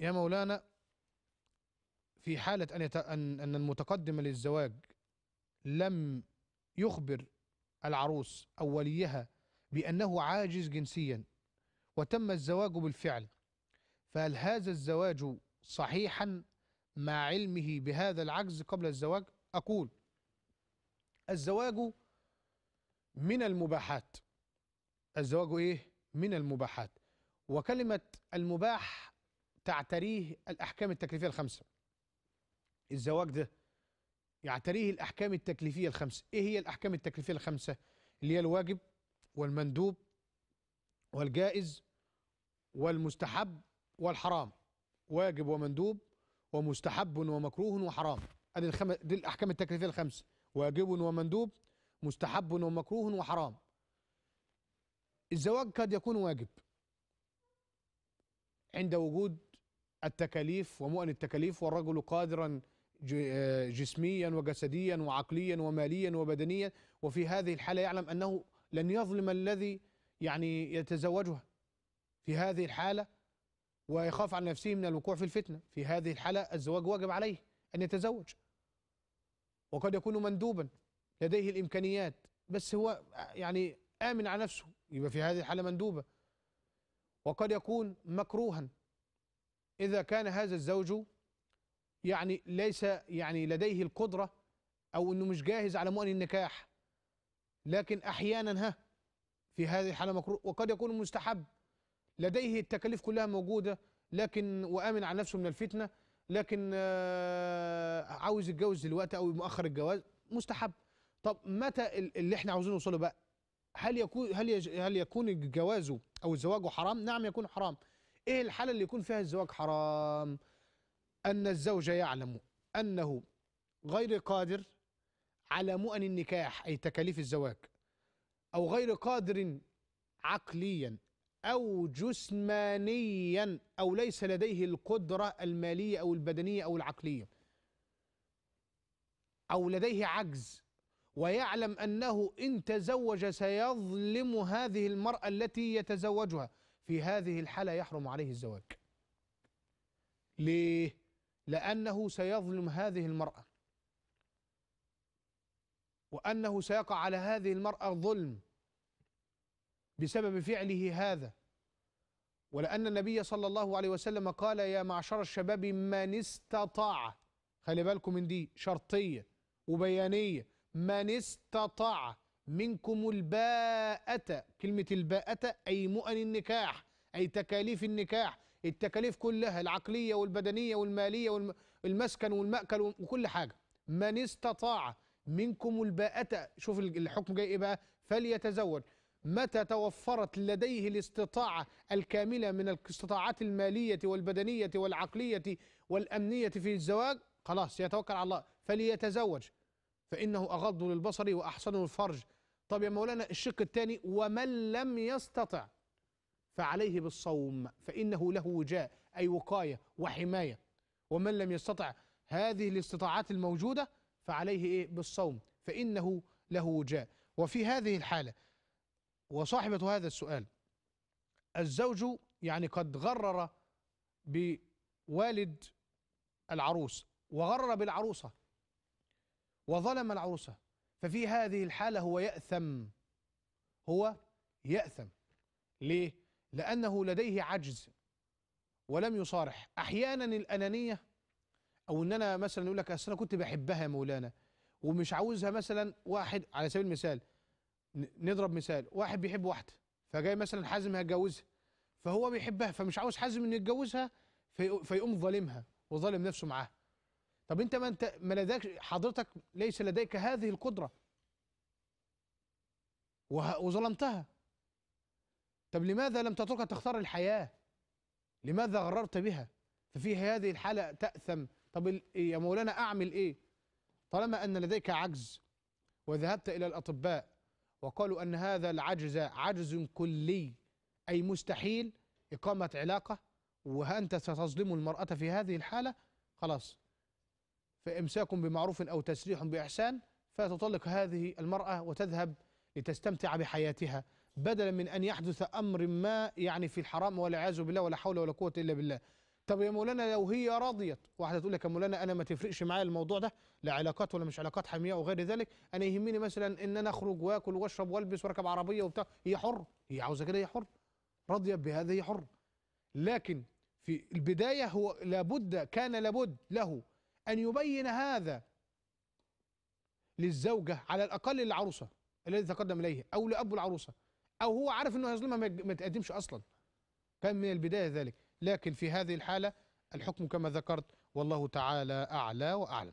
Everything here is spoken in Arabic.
يا مولانا في حالة أن, يت... أن أن المتقدم للزواج لم يخبر العروس أو وليها بأنه عاجز جنسيا وتم الزواج بالفعل فهل هذا الزواج صحيحا مع علمه بهذا العجز قبل الزواج أقول الزواج من المباحات الزواج إيه؟ من المباحات وكلمة المباح تعتريه الأحكام التكليفية الخمسة الزواج ده يعتريه يعني الأحكام التكليفية الخمسة إيه هي الأحكام التكليفية الخمسة اللي هي الواجب والمندوب والجائز والمستحب والحرام واجب ومندوب ومستحب ومكروه وحرام ادي الخم... دي الاحكام التكليفيه الخمسه واجب ومندوب مستحب ومكروه وحرام الزواج قد يكون واجب عند وجود التكاليف ومؤن التكاليف والرجل قادرا آه، جسميا وجسديا وعقليا وماليا وبدنيا وفي هذه الحالة يعلم أنه لن يظلم الذي يعني يتزوجها في هذه الحالة ويخاف على نفسه من الوقوع في الفتنة في هذه الحالة الزواج واجب عليه أن يتزوج وقد يكون مندوبا لديه الإمكانيات بس هو آه، يعني آمن على نفسه يبقى في هذه الحالة مندوبة وقد يكون مكروها إذا كان هذا الزوج يعني ليس يعني لديه القدرة أو أنه مش جاهز على مؤن النكاح لكن أحيانا ها في هذه الحالة مكروه وقد يكون مستحب لديه التكاليف كلها موجودة لكن وآمن على نفسه من الفتنة لكن آه، عاوز يتجوز دلوقتي أو مؤخر الجواز مستحب طب متى اللي احنا عاوزين نوصله بقى هل يكون هل هل يكون جوازه او زواجه حرام؟ نعم يكون حرام، ايه الحالة اللي يكون فيها الزواج حرام أن الزوج يعلم أنه غير قادر على مؤن النكاح أي تكاليف الزواج أو غير قادر عقليا أو جسمانيا أو ليس لديه القدرة المالية أو البدنية أو العقلية أو لديه عجز ويعلم أنه إن تزوج سيظلم هذه المرأة التي يتزوجها في هذه الحالة يحرم عليه الزواج ليه؟ لأنه سيظلم هذه المرأة وأنه سيقع على هذه المرأة ظلم بسبب فعله هذا ولأن النبي صلى الله عليه وسلم قال يا معشر الشباب من استطاع خلي بالكم من دي شرطية وبيانية من استطاع منكم الباءة كلمة الباءة أي مؤن النكاح أي تكاليف النكاح التكاليف كلها العقلية والبدنية والمالية والمسكن والمأكل وكل حاجة من استطاع منكم الباءة شوف الحكم جاي إيه بقى فليتزوج متى توفرت لديه الاستطاعة الكاملة من الاستطاعات المالية والبدنية والعقلية والأمنية في الزواج خلاص يتوكل على الله فليتزوج فإنه أغض للبصر وأحسن الفرج طب يا مولانا الشق الثاني ومن لم يستطع فعليه بالصوم فإنه له وجاء أي وقاية وحماية ومن لم يستطع هذه الاستطاعات الموجودة فعليه إيه بالصوم فإنه له وجاء وفي هذه الحالة وصاحبة هذا السؤال الزوج يعني قد غرر بوالد العروس وغرر بالعروسة وظلم العروسة ففي هذه الحالة هو يأثم هو يأثم ليه؟ لأنه لديه عجز ولم يصارح أحيانا الأنانية أو إن أنا مثلا يقول لك أصل أنا كنت بحبها يا مولانا ومش عاوزها مثلا واحد على سبيل المثال نضرب مثال واحد بيحب واحدة فجاي مثلا حازم هيتجوزها فهو بيحبها فمش عاوز حازم إنه يتجوزها في فيقوم ظالمها وظالم نفسه معاها طب انت ما انت ما لديك حضرتك ليس لديك هذه القدره وظلمتها طب لماذا لم تتركها تختار الحياه لماذا غررت بها ففي هذه الحاله تاثم طب يا مولانا اعمل ايه طالما ان لديك عجز وذهبت الى الاطباء وقالوا ان هذا العجز عجز كلي اي مستحيل اقامه علاقه وانت ستظلم المراه في هذه الحاله خلاص فإمساك بمعروف أو تسريح بإحسان فتطلق هذه المرأة وتذهب لتستمتع بحياتها بدلا من أن يحدث أمر ما يعني في الحرام والعياذ بالله ولا حول ولا قوة إلا بالله طب يا مولانا لو هي رضيت واحدة تقول لك يا مولانا أنا ما تفرقش معايا الموضوع ده لا علاقات ولا مش علاقات حمية وغير ذلك أنا يهمني مثلا إن أنا أخرج وآكل وأشرب وألبس وأركب عربية وبتاع هي حر هي عاوزة كده هي حر راضية بهذا هي حر لكن في البداية هو لابد كان لابد له أن يبين هذا للزوجة على الأقل للعروسة الذي تقدم إليه أو لأب العروسة أو هو عارف أنه هيظلمها ما تقدمش أصلا كان من البداية ذلك لكن في هذه الحالة الحكم كما ذكرت والله تعالى أعلى وأعلم